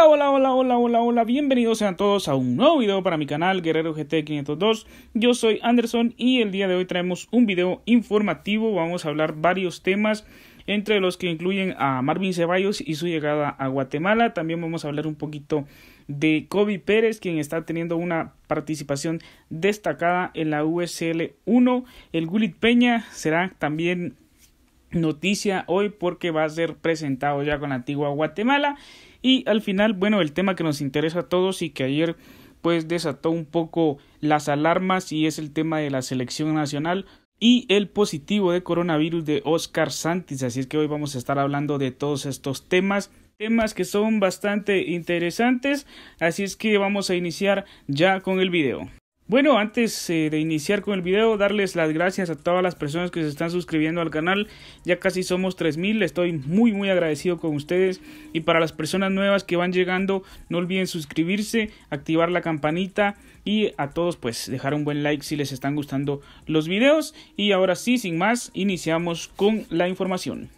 Hola, hola, hola, hola, hola, hola, bienvenidos sean todos a un nuevo video para mi canal Guerrero GT502. Yo soy Anderson y el día de hoy traemos un video informativo, vamos a hablar varios temas entre los que incluyen a Marvin Ceballos y su llegada a Guatemala. También vamos a hablar un poquito de Kobe Pérez, quien está teniendo una participación destacada en la USL 1. El Gulit Peña será también noticia hoy porque va a ser presentado ya con la antigua Guatemala y al final bueno el tema que nos interesa a todos y que ayer pues desató un poco las alarmas y es el tema de la selección nacional y el positivo de coronavirus de Oscar Santis así es que hoy vamos a estar hablando de todos estos temas temas que son bastante interesantes así es que vamos a iniciar ya con el video bueno, antes eh, de iniciar con el video, darles las gracias a todas las personas que se están suscribiendo al canal. Ya casi somos 3000, estoy muy muy agradecido con ustedes. Y para las personas nuevas que van llegando, no olviden suscribirse, activar la campanita y a todos pues dejar un buen like si les están gustando los videos. Y ahora sí, sin más, iniciamos con la información.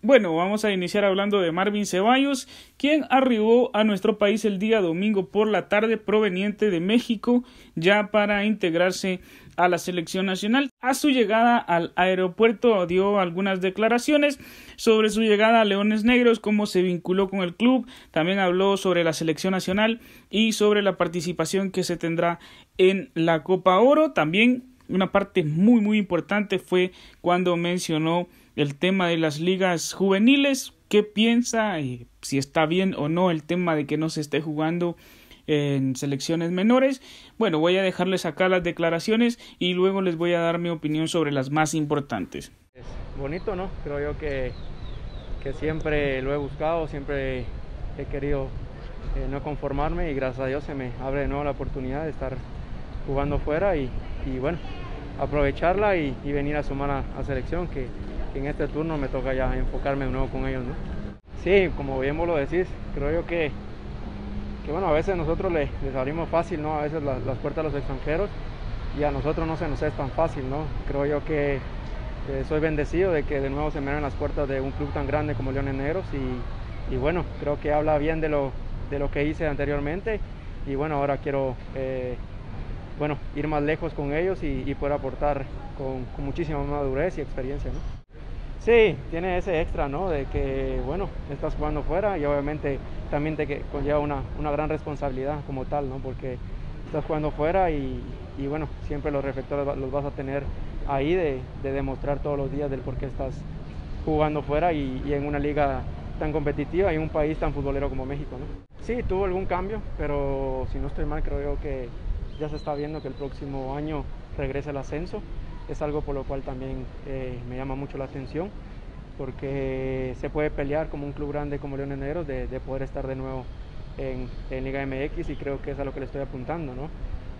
Bueno, vamos a iniciar hablando de Marvin Ceballos, quien arribó a nuestro país el día domingo por la tarde proveniente de México ya para integrarse a la selección nacional. A su llegada al aeropuerto dio algunas declaraciones sobre su llegada a Leones Negros, cómo se vinculó con el club, también habló sobre la selección nacional y sobre la participación que se tendrá en la Copa Oro. También una parte muy muy importante fue cuando mencionó el tema de las ligas juveniles, qué piensa, y eh, si está bien o no el tema de que no se esté jugando en selecciones menores. Bueno, voy a dejarles acá las declaraciones y luego les voy a dar mi opinión sobre las más importantes. Es bonito, ¿no? Creo yo que, que siempre lo he buscado, siempre he querido eh, no conformarme y gracias a Dios se me abre de nuevo la oportunidad de estar jugando fuera y, bueno, aprovecharla y, venir a sumar a, a selección que en este turno me toca ya enfocarme de nuevo con ellos, ¿no? Sí, como bien vos lo decís, creo yo que, bueno, a veces nosotros les, abrimos fácil, ¿no? A veces las puertas a los extranjeros y a nosotros no se nos es tan fácil, ¿no? Creo yo que soy bendecido de que de nuevo se me abren las puertas de un club tan grande como León Negros y, bueno, creo que habla bien de lo, de lo que hice anteriormente y bueno, ahora quiero eh, bueno, ir más lejos con ellos y, poder aportar con, con muchísima madurez y experiencia. ¿no? Sí, tiene ese extra, ¿no? De que, bueno, estás jugando fuera y obviamente también te conlleva una, una gran responsabilidad como tal, ¿no? Porque estás jugando fuera y, bueno, siempre los reflectores los vas a tener ahí de, de, demostrar todos los días del por qué estás jugando fuera y, en una liga tan competitiva y un país tan futbolero como México, ¿no? Sí, tuvo algún cambio, pero si no estoy mal, creo que ya se está viendo que el próximo año regrese el ascenso es algo por lo cual también eh, me llama mucho la atención, porque se puede pelear como un club grande como León Negros de, poder estar de nuevo en, Liga MX y creo que es a lo que le estoy apuntando.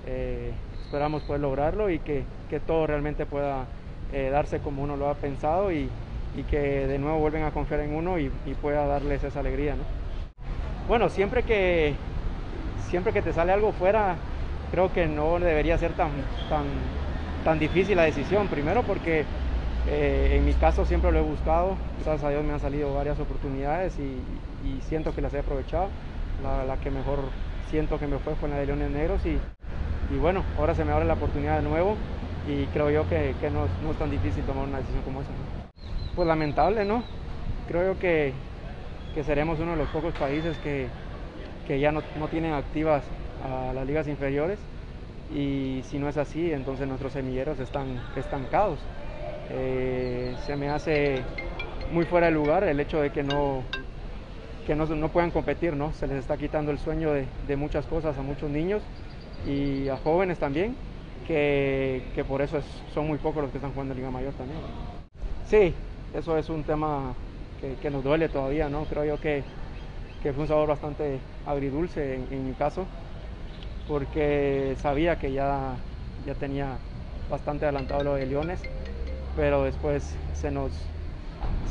Eh, esperamos poder lograrlo y que, todo realmente pueda eh, darse como uno lo ha pensado y, que de nuevo vuelven a confiar en uno y, pueda darles esa alegría. Bueno, siempre que, siempre que te sale algo fuera, creo que no debería ser tan, tan tan difícil la decisión. Primero porque eh, en mi caso siempre lo he buscado, gracias a Dios me han salido varias oportunidades y, siento que las he aprovechado. La, que mejor siento que me fue fue la de Leones Negros y, bueno, ahora se me abre la oportunidad de nuevo y creo yo que, no, es tan difícil tomar una decisión como esa. Pues lamentable, ¿no? Creo yo que, seremos uno de los pocos países que, ya no, no tienen activas a las ligas inferiores y si no es así, entonces nuestros semilleros están estancados. Eh, se me hace muy fuera de lugar el hecho de que no, que no, puedan competir, ¿no? Se les está quitando el sueño de, muchas cosas a muchos niños y a jóvenes también, que, por eso son muy pocos los que están jugando en Liga Mayor también. Sí, eso es un tema que, nos duele todavía, ¿no? Creo yo que, fue un sabor bastante agridulce en mi caso porque sabía que ya, ya tenía bastante adelantado lo de Leones, pero después se nos,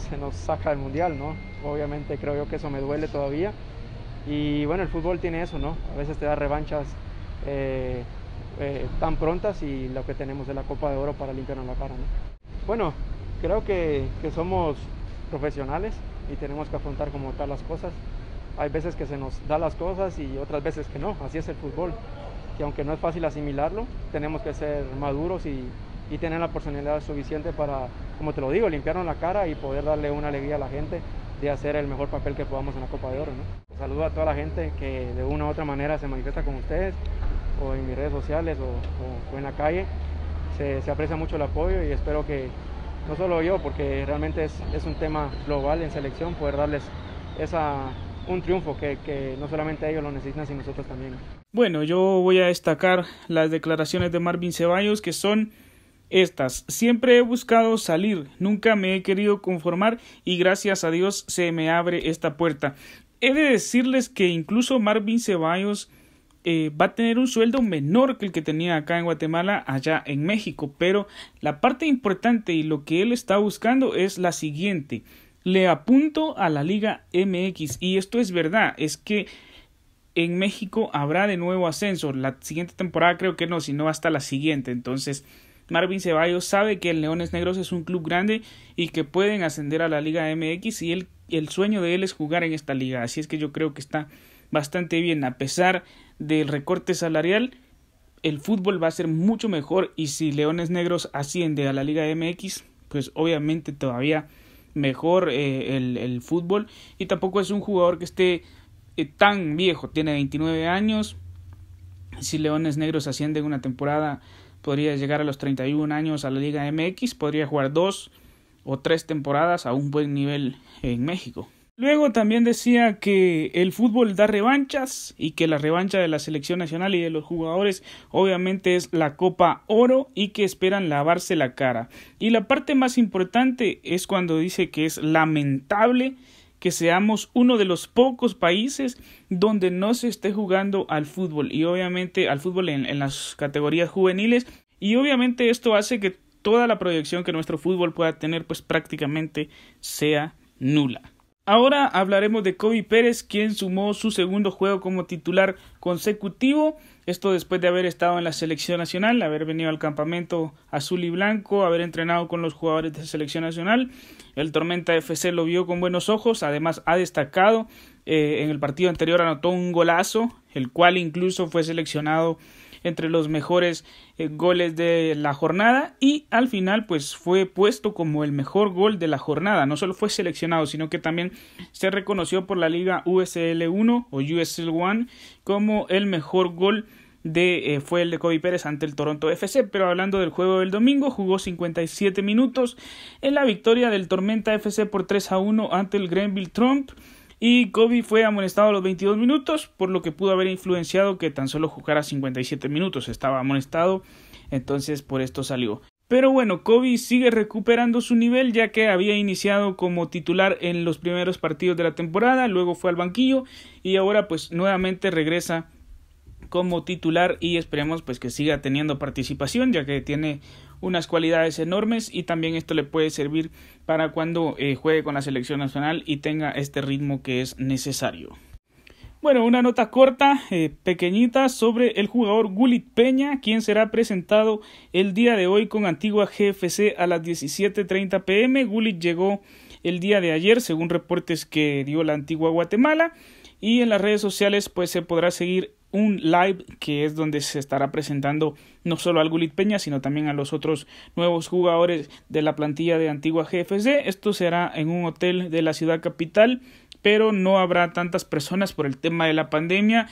se nos saca el Mundial, ¿no? Obviamente creo yo que eso me duele todavía. Y bueno, el fútbol tiene eso, ¿no? A veces te da revanchas eh, eh, tan prontas y lo que tenemos es la Copa de Oro para limpiarnos la cara, ¿no? Bueno, creo que, que somos profesionales y tenemos que afrontar como tal las cosas hay veces que se nos da las cosas y otras veces que no, así es el fútbol, que aunque no es fácil asimilarlo, tenemos que ser maduros y, y tener la personalidad suficiente para, como te lo digo, limpiarnos la cara y poder darle una alegría a la gente de hacer el mejor papel que podamos en la Copa de Oro. ¿no? Saludo a toda la gente que de una u otra manera se manifiesta con ustedes, o en mis redes sociales, o, o, en la calle. Se, se, aprecia mucho el apoyo y espero que, no solo yo, porque realmente es, es un tema global en selección, poder darles esa un triunfo que, no solamente ellos lo necesitan, sino nosotros también. Bueno, yo voy a destacar las declaraciones de Marvin Ceballos que son estas. Siempre he buscado salir, nunca me he querido conformar y gracias a Dios se me abre esta puerta. He de decirles que incluso Marvin Ceballos eh, va a tener un sueldo menor que el que tenía acá en Guatemala, allá en México, pero la parte importante y lo que él está buscando es la siguiente le apunto a la Liga MX y esto es verdad, es que en México habrá de nuevo ascenso, la siguiente temporada creo que no, sino hasta la siguiente, entonces Marvin Ceballos sabe que el Leones Negros es un club grande y que pueden ascender a la Liga MX y el sueño de él es jugar en esta liga, así es que yo creo que está bastante bien, a pesar del recorte salarial, el fútbol va a ser mucho mejor y si Leones Negros asciende a la Liga MX, pues obviamente todavía mejor eh, el, fútbol y tampoco es un jugador que esté eh, tan viejo, tiene 29 años, si Leones Negros asciende una temporada podría llegar a los 31 años a la Liga MX, podría jugar dos o tres temporadas a un buen nivel en México. Luego también decía que el fútbol da revanchas y que la revancha de la selección nacional y de los jugadores obviamente es la Copa Oro y que esperan lavarse la cara. Y la parte más importante es cuando dice que es lamentable que seamos uno de los pocos países donde no se esté jugando al fútbol y obviamente al fútbol en, las categorías juveniles y obviamente esto hace que toda la proyección que nuestro fútbol pueda tener pues prácticamente sea nula. Ahora hablaremos de Kobe Pérez, quien sumó su segundo juego como titular consecutivo. Esto después de haber estado en la selección nacional, haber venido al campamento azul y blanco, haber entrenado con los jugadores de selección nacional. El Tormenta FC lo vio con buenos ojos, además ha destacado. Eh, en el partido anterior anotó un golazo, el cual incluso fue seleccionado entre los mejores eh, goles de la jornada y al final pues fue puesto como el mejor gol de la jornada. No solo fue seleccionado, sino que también se reconoció por la liga USL 1 o USL 1 como el mejor gol de, eh, fue el de Kobe Pérez ante el Toronto FC. Pero hablando del juego del domingo, jugó 57 minutos en la victoria del Tormenta FC por 3 a 1 ante el Grenville Trump y Kobe fue amonestado a los 22 minutos, por lo que pudo haber influenciado que tan solo jugara 57 minutos, estaba amonestado, entonces por esto salió. Pero bueno, Kobe sigue recuperando su nivel ya que había iniciado como titular en los primeros partidos de la temporada, luego fue al banquillo y ahora pues nuevamente regresa como titular y esperemos pues que siga teniendo participación ya que tiene unas cualidades enormes y también esto le puede servir para cuando eh, juegue con la selección nacional y tenga este ritmo que es necesario. Bueno, una nota corta, eh, pequeñita, sobre el jugador Gulit Peña, quien será presentado el día de hoy con Antigua GFC a las 17.30 pm. Gulit llegó el día de ayer, según reportes que dio la Antigua Guatemala. Y en las redes sociales, pues se podrá seguir un live que es donde se estará presentando no solo al Gulit Peña, sino también a los otros nuevos jugadores de la plantilla de Antigua GFC. Esto será en un hotel de la ciudad capital, pero no habrá tantas personas por el tema de la pandemia.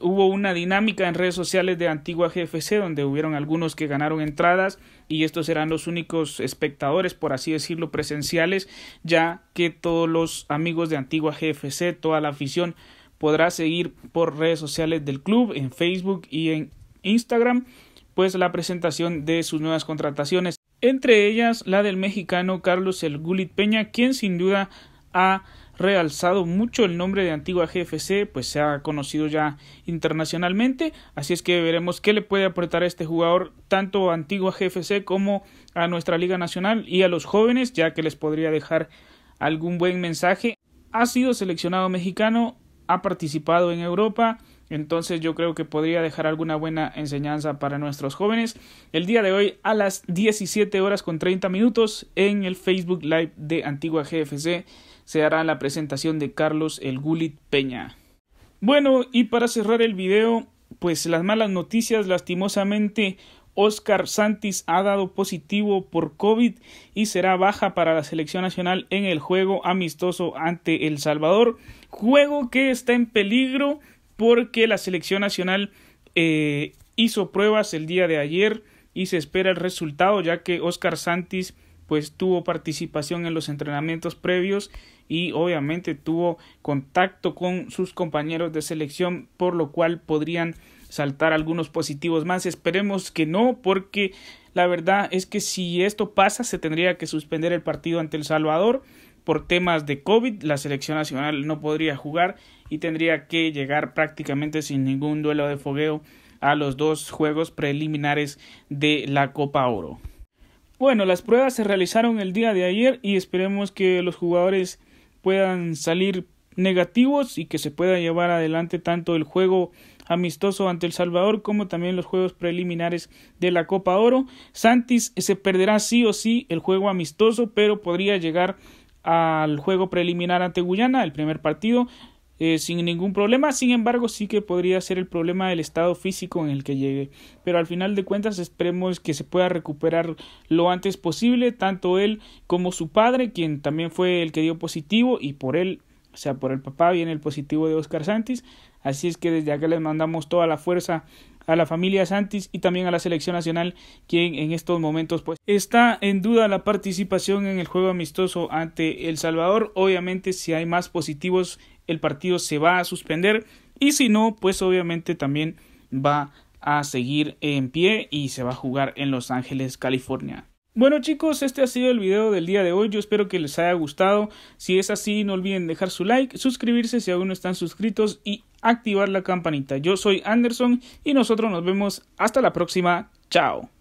Hubo una dinámica en redes sociales de Antigua GFC donde hubieron algunos que ganaron entradas y estos serán los únicos espectadores, por así decirlo, presenciales, ya que todos los amigos de Antigua GFC, toda la afición, podrá seguir por redes sociales del club, en Facebook y en Instagram, pues la presentación de sus nuevas contrataciones, entre ellas la del mexicano Carlos El Gulit Peña, quien sin duda ha realzado mucho el nombre de Antigua GFC, pues se ha conocido ya internacionalmente, así es que veremos qué le puede aportar a este jugador tanto a Antigua GFC como a nuestra Liga Nacional y a los jóvenes, ya que les podría dejar algún buen mensaje. Ha sido seleccionado mexicano ha participado en Europa. Entonces yo creo que podría dejar alguna buena enseñanza para nuestros jóvenes. El día de hoy a las 17 horas con 30 minutos en el Facebook Live de Antigua GFC se hará la presentación de Carlos El Gulit Peña. Bueno, y para cerrar el video, pues las malas noticias lastimosamente Oscar Santis ha dado positivo por COVID y será baja para la selección nacional en el juego amistoso ante El Salvador. Juego que está en peligro porque la selección nacional eh, hizo pruebas el día de ayer y se espera el resultado ya que Oscar Santis pues tuvo participación en los entrenamientos previos y obviamente tuvo contacto con sus compañeros de selección por lo cual podrían saltar algunos positivos más. Esperemos que no, porque la verdad es que si esto pasa, se tendría que suspender el partido ante El Salvador por temas de COVID, la selección nacional no podría jugar y tendría que llegar prácticamente sin ningún duelo de fogueo a los dos juegos preliminares de la Copa Oro. Bueno, las pruebas se realizaron el día de ayer y esperemos que los jugadores puedan salir negativos y que se pueda llevar adelante tanto el juego amistoso ante El Salvador, como también los juegos preliminares de la Copa Oro. Santis se perderá sí o sí el juego amistoso, pero podría llegar al juego preliminar ante Guyana, el primer partido, eh, sin ningún problema. Sin embargo, sí que podría ser el problema del estado físico en el que llegue. Pero al final de cuentas, esperemos que se pueda recuperar lo antes posible, tanto él como su padre, quien también fue el que dio positivo, y por él, o sea, por el papá viene el positivo de Oscar Santis. Así es que desde acá les mandamos toda la fuerza a la familia Santis y también a la selección nacional, quien en estos momentos pues está en duda la participación en el juego amistoso ante El Salvador. Obviamente si hay más positivos el partido se va a suspender y si no pues obviamente también va a seguir en pie y se va a jugar en Los Ángeles, California. Bueno chicos, este ha sido el video del día de hoy, yo espero que les haya gustado, si es así no olviden dejar su like, suscribirse si aún no están suscritos y activar la campanita. Yo soy Anderson y nosotros nos vemos hasta la próxima. Chao.